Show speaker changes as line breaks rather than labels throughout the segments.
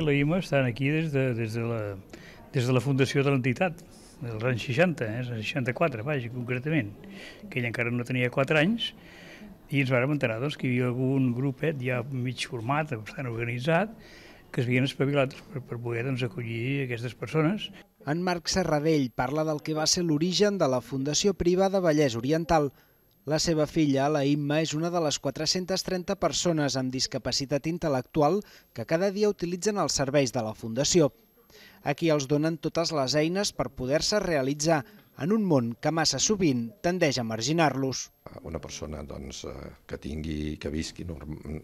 La IMA està aquí des de, des de, la, des de la fundació de l'entitat, dels anys 60, eh, 64, vaja, concretament, que ell encara no tenia 4 anys, i ens vam enterar doncs, que hi havia algun grupet ja mig format, bastant organitzat, que s'havien espavilat per, per poder doncs, acollir aquestes persones.
En Marc Serradell parla del que va ser l'origen de la Fundació Privada Vallès Oriental, la seva filla, la Imma, és una de les 430 persones amb discapacitat intel·lectual que cada dia utilitzen els serveis de la Fundació. Aquí els donen totes les eines per poder-se realitzar en un món que massa sovint tendeix a marginar-los.
Ah, una persona doncs, eh, que tingui, que visqui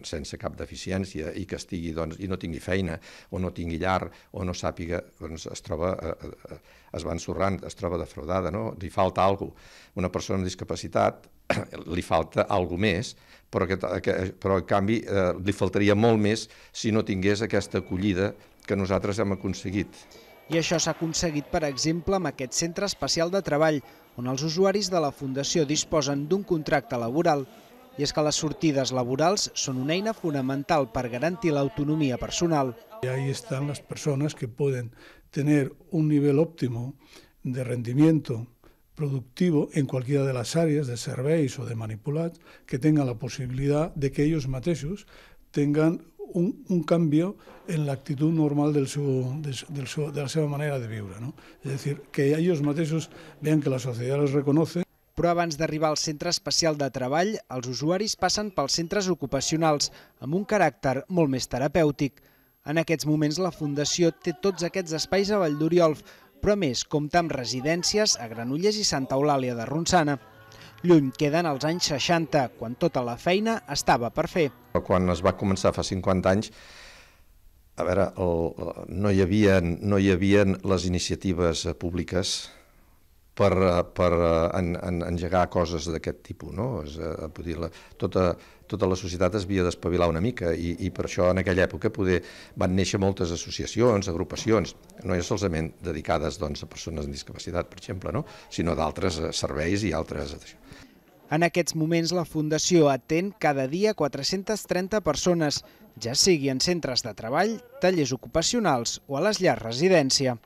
sense cap deficiència i que estigui doncs, i no tingui feina o no tingui llar o no sàpiga, doncs, es, troba, eh, eh, es va ensorrant, es troba defraudada, no? li falta alguna cosa. Una persona amb discapacitat li falta algo més, però, aquest, aquest, però en canvi eh, li faltaria molt més si no tingués aquesta acollida que nosaltres hem aconseguit.
I això s'ha aconseguit, per exemple, amb aquest centre especial de treball, on els usuaris de la Fundació disposen d'un contracte laboral. I és que les sortides laborals són una eina fonamental per garantir l'autonomia personal.
I ahí estan les persones que poden tenir un nivell òptim de rendimiento productivo en cualquiera de las áreas de serveis o de manipulats que tengan la posibilidad de que ellos mateixos tengan un, un canvi en l'actitud normal del seu, de, del seu, de la seva manera de viure.
No? És a dir, que ells mateixos vean que la societat els reconoce. Però abans d'arribar al centre especial de treball, els usuaris passen pels centres ocupacionals amb un caràcter molt més terapèutic. En aquests moments la Fundació té tots aquests espais a Vall d'Oriolf, però a més compta amb residències a Granollers i Santa Eulàlia de Ronçana. Lluny queden els anys 60, quan tota la feina estava per fer.
Quan es va començar fa 50 anys, a veure, el, no, hi havia, no hi havia les iniciatives públiques per, eh, per eh, en, en, engegar coses d'aquest tipus. No? És, a, eh, dir, la, tota, tota la societat es havia d'espavilar una mica i, i per això en aquella època poder, van néixer moltes associacions, agrupacions, no és solament dedicades doncs, a persones amb discapacitat, per exemple, no? sinó d'altres serveis i altres...
En aquests moments la Fundació atén cada dia 430 persones, ja sigui en centres de treball, tallers ocupacionals o a les llars residència.